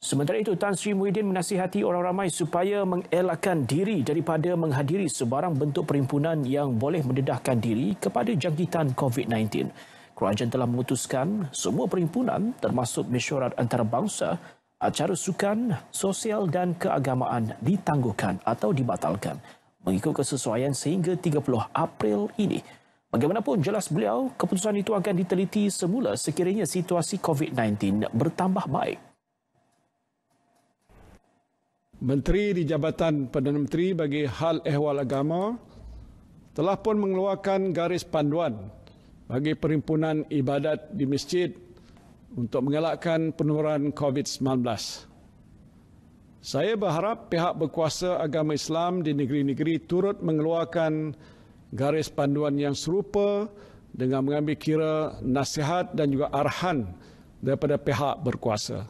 Sementara itu, Tan Sri Muhyiddin menasihati orang ramai supaya mengelakkan diri daripada menghadiri sebarang bentuk perhimpunan yang boleh mendedahkan diri kepada jangkitan COVID-19. Kerajaan telah memutuskan semua perhimpunan termasuk mesyuarat antarabangsa, acara sukan, sosial dan keagamaan ditangguhkan atau dibatalkan mengikut kesesuaian sehingga 30 April ini. Bagaimanapun jelas beliau, keputusan itu akan diteliti semula sekiranya situasi COVID-19 bertambah baik. Menteri di Jabatan Perdana Menteri bagi Hal Ehwal Agama telah pun mengeluarkan garis panduan bagi perhimpunan ibadat di masjid untuk mengelakkan penularan COVID-19. Saya berharap pihak berkuasa agama Islam di negeri-negeri turut mengeluarkan garis panduan yang serupa dengan mengambil kira nasihat dan juga arahan daripada pihak berkuasa.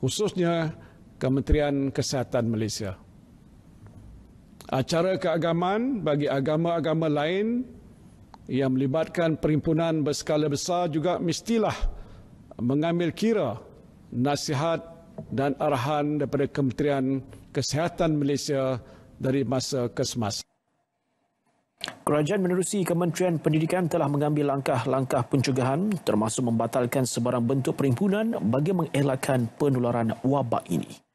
Khususnya Kementerian Kesihatan Malaysia. Acara keagamaan bagi agama-agama lain yang melibatkan perhimpunan berskala besar juga mestilah mengambil kira nasihat dan arahan daripada Kementerian Kesihatan Malaysia dari masa ke semasa. Kerajaan menerusi Kementerian Pendidikan telah mengambil langkah-langkah pencegahan termasuk membatalkan sebarang bentuk perhimpunan bagi mengelakkan penularan wabak ini.